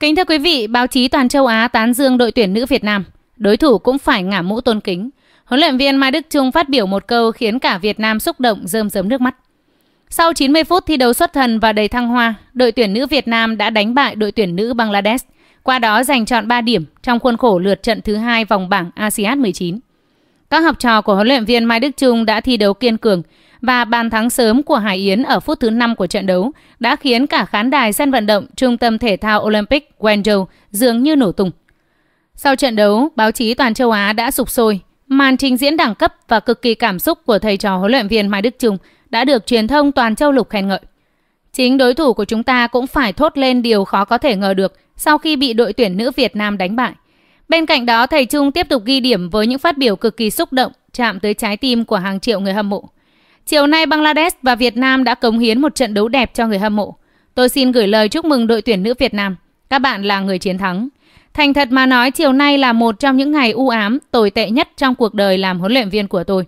Kính thưa quý vị, báo chí toàn châu Á tán dương đội tuyển nữ Việt Nam. Đối thủ cũng phải ngả mũ tôn kính. Huấn luyện viên Mai Đức Trung phát biểu một câu khiến cả Việt Nam xúc động rơm rớm nước mắt. Sau 90 phút thi đấu xuất thần và đầy thăng hoa, đội tuyển nữ Việt Nam đã đánh bại đội tuyển nữ Bangladesh, qua đó giành chọn 3 điểm trong khuôn khổ lượt trận thứ hai vòng bảng ASEAN 19. Các học trò của huấn luyện viên Mai Đức Trung đã thi đấu kiên cường, và bàn thắng sớm của Hải Yến ở phút thứ 5 của trận đấu đã khiến cả khán đài sân vận động Trung tâm Thể thao Olympic Guangzhou dường như nổ tung. Sau trận đấu, báo chí toàn châu Á đã sụp sôi. Màn trình diễn đẳng cấp và cực kỳ cảm xúc của thầy trò huấn luyện viên Mai Đức Trung đã được truyền thông toàn châu lục khen ngợi. Chính đối thủ của chúng ta cũng phải thốt lên điều khó có thể ngờ được sau khi bị đội tuyển nữ Việt Nam đánh bại. Bên cạnh đó, thầy Trung tiếp tục ghi điểm với những phát biểu cực kỳ xúc động, chạm tới trái tim của hàng triệu người hâm mộ. Chiều nay Bangladesh và Việt Nam đã cống hiến một trận đấu đẹp cho người hâm mộ. Tôi xin gửi lời chúc mừng đội tuyển nữ Việt Nam. Các bạn là người chiến thắng. Thành thật mà nói chiều nay là một trong những ngày u ám, tồi tệ nhất trong cuộc đời làm huấn luyện viên của tôi.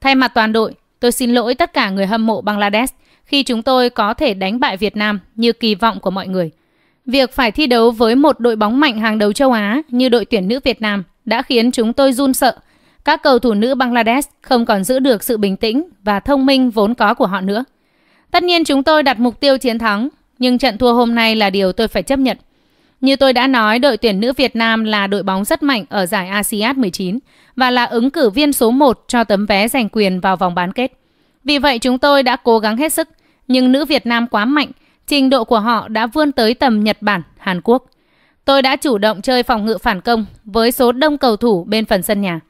Thay mặt toàn đội, tôi xin lỗi tất cả người hâm mộ Bangladesh khi chúng tôi có thể đánh bại Việt Nam như kỳ vọng của mọi người. Việc phải thi đấu với một đội bóng mạnh hàng đầu châu Á như đội tuyển nữ Việt Nam đã khiến chúng tôi run sợ – các cầu thủ nữ Bangladesh không còn giữ được sự bình tĩnh và thông minh vốn có của họ nữa. Tất nhiên chúng tôi đặt mục tiêu chiến thắng, nhưng trận thua hôm nay là điều tôi phải chấp nhận. Như tôi đã nói, đội tuyển nữ Việt Nam là đội bóng rất mạnh ở giải ASEAN 19 và là ứng cử viên số 1 cho tấm vé giành quyền vào vòng bán kết. Vì vậy chúng tôi đã cố gắng hết sức, nhưng nữ Việt Nam quá mạnh, trình độ của họ đã vươn tới tầm Nhật Bản, Hàn Quốc. Tôi đã chủ động chơi phòng ngự phản công với số đông cầu thủ bên phần sân nhà.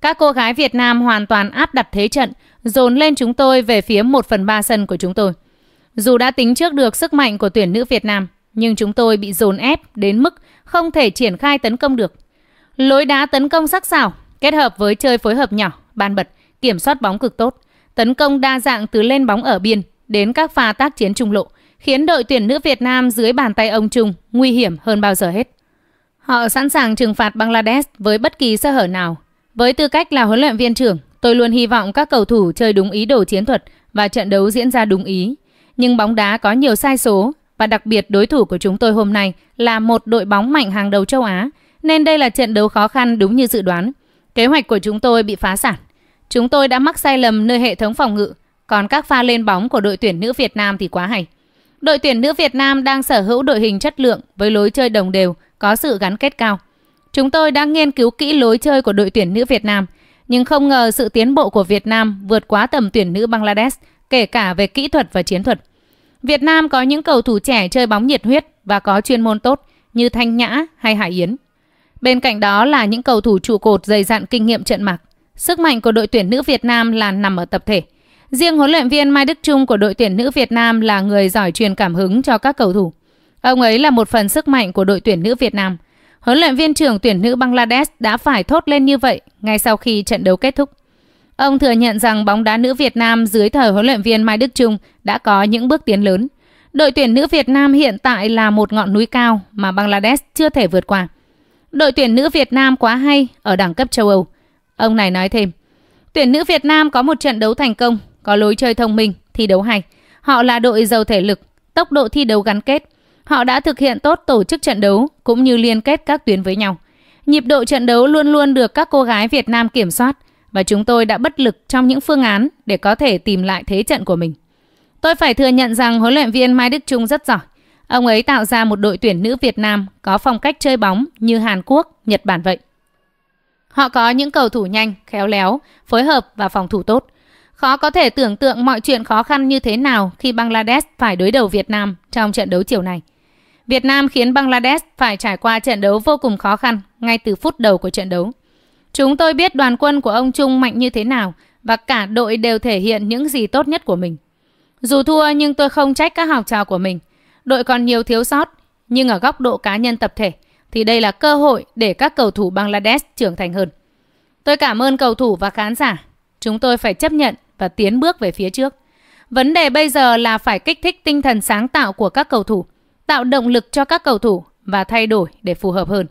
Các cô gái Việt Nam hoàn toàn áp đặt thế trận, dồn lên chúng tôi về phía 1 phần 3 sân của chúng tôi. Dù đã tính trước được sức mạnh của tuyển nữ Việt Nam, nhưng chúng tôi bị dồn ép đến mức không thể triển khai tấn công được. Lối đá tấn công sắc sảo, kết hợp với chơi phối hợp nhỏ, ban bật, kiểm soát bóng cực tốt, tấn công đa dạng từ lên bóng ở biên đến các pha tác chiến trung lộ, khiến đội tuyển nữ Việt Nam dưới bàn tay ông Trung nguy hiểm hơn bao giờ hết. Họ sẵn sàng trừng phạt Bangladesh với bất kỳ sơ hở nào với tư cách là huấn luyện viên trưởng, tôi luôn hy vọng các cầu thủ chơi đúng ý đồ chiến thuật và trận đấu diễn ra đúng ý. Nhưng bóng đá có nhiều sai số và đặc biệt đối thủ của chúng tôi hôm nay là một đội bóng mạnh hàng đầu châu Á, nên đây là trận đấu khó khăn đúng như dự đoán. Kế hoạch của chúng tôi bị phá sản. Chúng tôi đã mắc sai lầm nơi hệ thống phòng ngự, còn các pha lên bóng của đội tuyển nữ Việt Nam thì quá hay. Đội tuyển nữ Việt Nam đang sở hữu đội hình chất lượng với lối chơi đồng đều, có sự gắn kết cao. Chúng tôi đang nghiên cứu kỹ lối chơi của đội tuyển nữ Việt Nam, nhưng không ngờ sự tiến bộ của Việt Nam vượt quá tầm tuyển nữ Bangladesh, kể cả về kỹ thuật và chiến thuật. Việt Nam có những cầu thủ trẻ chơi bóng nhiệt huyết và có chuyên môn tốt như Thanh Nhã hay Hải Yến. Bên cạnh đó là những cầu thủ trụ cột dày dặn kinh nghiệm trận mạc. Sức mạnh của đội tuyển nữ Việt Nam là nằm ở tập thể. Riêng huấn luyện viên Mai Đức Trung của đội tuyển nữ Việt Nam là người giỏi truyền cảm hứng cho các cầu thủ. Ông ấy là một phần sức mạnh của đội tuyển nữ Việt Nam – Huấn luyện viên trưởng tuyển nữ Bangladesh đã phải thốt lên như vậy ngay sau khi trận đấu kết thúc. Ông thừa nhận rằng bóng đá nữ Việt Nam dưới thời huấn luyện viên Mai Đức Trung đã có những bước tiến lớn. Đội tuyển nữ Việt Nam hiện tại là một ngọn núi cao mà Bangladesh chưa thể vượt qua. Đội tuyển nữ Việt Nam quá hay ở đẳng cấp châu Âu. Ông này nói thêm, tuyển nữ Việt Nam có một trận đấu thành công, có lối chơi thông minh, thi đấu hay. Họ là đội giàu thể lực, tốc độ thi đấu gắn kết – Họ đã thực hiện tốt tổ chức trận đấu cũng như liên kết các tuyến với nhau. Nhịp độ trận đấu luôn luôn được các cô gái Việt Nam kiểm soát và chúng tôi đã bất lực trong những phương án để có thể tìm lại thế trận của mình. Tôi phải thừa nhận rằng huấn luyện viên Mai Đức Trung rất giỏi. Ông ấy tạo ra một đội tuyển nữ Việt Nam có phong cách chơi bóng như Hàn Quốc, Nhật Bản vậy. Họ có những cầu thủ nhanh, khéo léo, phối hợp và phòng thủ tốt. Khó có thể tưởng tượng mọi chuyện khó khăn như thế nào khi Bangladesh phải đối đầu Việt Nam trong trận đấu chiều này. Việt Nam khiến Bangladesh phải trải qua trận đấu vô cùng khó khăn ngay từ phút đầu của trận đấu. Chúng tôi biết đoàn quân của ông Trung mạnh như thế nào và cả đội đều thể hiện những gì tốt nhất của mình. Dù thua nhưng tôi không trách các học trò của mình. Đội còn nhiều thiếu sót, nhưng ở góc độ cá nhân tập thể thì đây là cơ hội để các cầu thủ Bangladesh trưởng thành hơn. Tôi cảm ơn cầu thủ và khán giả. Chúng tôi phải chấp nhận và tiến bước về phía trước. Vấn đề bây giờ là phải kích thích tinh thần sáng tạo của các cầu thủ – tạo động lực cho các cầu thủ và thay đổi để phù hợp hơn.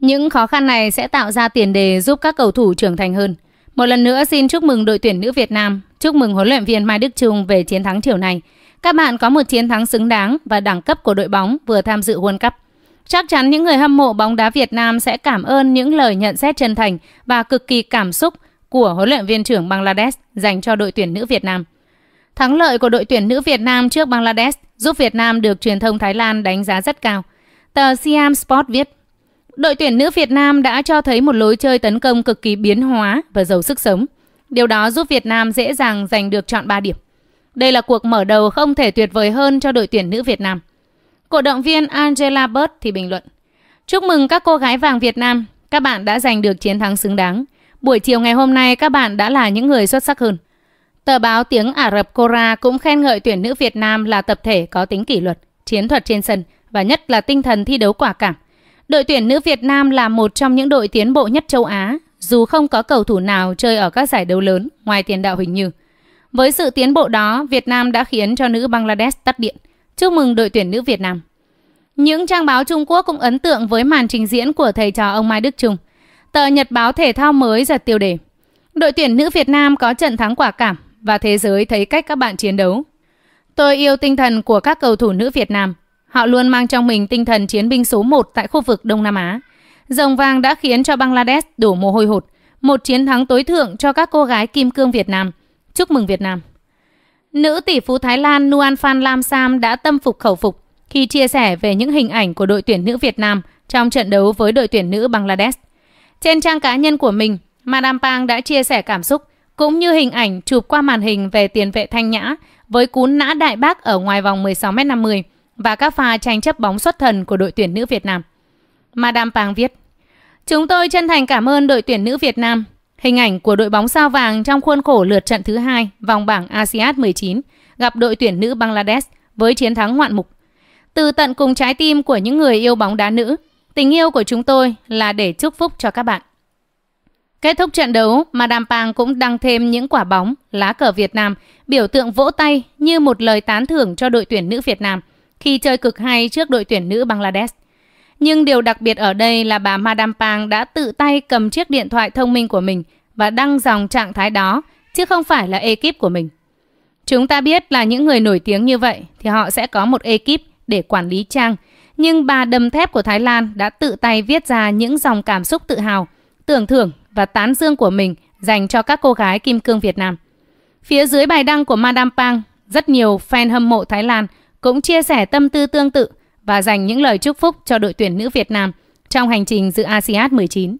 Những khó khăn này sẽ tạo ra tiền đề giúp các cầu thủ trưởng thành hơn. Một lần nữa xin chúc mừng đội tuyển nữ Việt Nam, chúc mừng huấn luyện viên Mai Đức Trung về chiến thắng chiều này. Các bạn có một chiến thắng xứng đáng và đẳng cấp của đội bóng vừa tham dự World Cup. Chắc chắn những người hâm mộ bóng đá Việt Nam sẽ cảm ơn những lời nhận xét chân thành và cực kỳ cảm xúc của huấn luyện viên trưởng Bangladesh dành cho đội tuyển nữ Việt Nam. Thắng lợi của đội tuyển nữ Việt Nam trước Bangladesh giúp Việt Nam được truyền thông Thái Lan đánh giá rất cao. Tờ Siam Sport viết, đội tuyển nữ Việt Nam đã cho thấy một lối chơi tấn công cực kỳ biến hóa và giàu sức sống. Điều đó giúp Việt Nam dễ dàng giành được chọn 3 điểm. Đây là cuộc mở đầu không thể tuyệt vời hơn cho đội tuyển nữ Việt Nam. Cổ động viên Angela Bird thì bình luận, Chúc mừng các cô gái vàng Việt Nam, các bạn đã giành được chiến thắng xứng đáng. Buổi chiều ngày hôm nay các bạn đã là những người xuất sắc hơn. Tờ báo tiếng Ả Rập Cora cũng khen ngợi tuyển nữ Việt Nam là tập thể có tính kỷ luật, chiến thuật trên sân và nhất là tinh thần thi đấu quả cảm. Đội tuyển nữ Việt Nam là một trong những đội tiến bộ nhất châu Á, dù không có cầu thủ nào chơi ở các giải đấu lớn ngoài tiền đạo Huỳnh Như. Với sự tiến bộ đó, Việt Nam đã khiến cho nữ Bangladesh tắt điện. Chúc mừng đội tuyển nữ Việt Nam. Những trang báo Trung Quốc cũng ấn tượng với màn trình diễn của thầy trò ông Mai Đức Trung. Tờ Nhật báo Thể thao mới giật tiêu đề. Đội tuyển nữ Việt Nam có trận thắng quả cảm, và thế giới thấy cách các bạn chiến đấu. Tôi yêu tinh thần của các cầu thủ nữ Việt Nam. Họ luôn mang trong mình tinh thần chiến binh số 1 tại khu vực Đông Nam Á. Rồng vàng đã khiến cho Bangladesh đổ mồ hôi hột. Một chiến thắng tối thượng cho các cô gái kim cương Việt Nam. Chúc mừng Việt Nam. Nữ tỷ phú Thái Lan Nuan Phan Lam Sam đã tâm phục khẩu phục khi chia sẻ về những hình ảnh của đội tuyển nữ Việt Nam trong trận đấu với đội tuyển nữ Bangladesh. Trên trang cá nhân của mình, Madame Pang đã chia sẻ cảm xúc – cũng như hình ảnh chụp qua màn hình về tiền vệ Thanh Nhã với cú nã đại bác ở ngoài vòng 16m50 và các pha tranh chấp bóng xuất thần của đội tuyển nữ Việt Nam. Madame Pang viết, Chúng tôi chân thành cảm ơn đội tuyển nữ Việt Nam. Hình ảnh của đội bóng sao vàng trong khuôn khổ lượt trận thứ hai vòng bảng ASEAN 19 gặp đội tuyển nữ Bangladesh với chiến thắng ngoạn mục. Từ tận cùng trái tim của những người yêu bóng đá nữ, tình yêu của chúng tôi là để chúc phúc cho các bạn. Kết thúc trận đấu, Madame Pang cũng đăng thêm những quả bóng, lá cờ Việt Nam, biểu tượng vỗ tay như một lời tán thưởng cho đội tuyển nữ Việt Nam khi chơi cực hay trước đội tuyển nữ Bangladesh. Nhưng điều đặc biệt ở đây là bà Madame Pang đã tự tay cầm chiếc điện thoại thông minh của mình và đăng dòng trạng thái đó, chứ không phải là ekip của mình. Chúng ta biết là những người nổi tiếng như vậy thì họ sẽ có một ekip để quản lý trang, nhưng bà đầm thép của Thái Lan đã tự tay viết ra những dòng cảm xúc tự hào, tưởng thưởng và tán dương của mình dành cho các cô gái kim cương Việt Nam. Phía dưới bài đăng của Madame Pang, rất nhiều fan hâm mộ Thái Lan cũng chia sẻ tâm tư tương tự và dành những lời chúc phúc cho đội tuyển nữ Việt Nam trong hành trình dự ASEAN 19.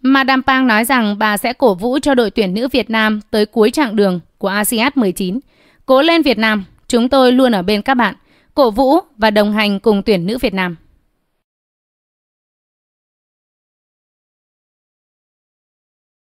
Madame Pang nói rằng bà sẽ cổ vũ cho đội tuyển nữ Việt Nam tới cuối chặng đường của ASEAN 19. Cố lên Việt Nam, chúng tôi luôn ở bên các bạn, cổ vũ và đồng hành cùng tuyển nữ Việt Nam.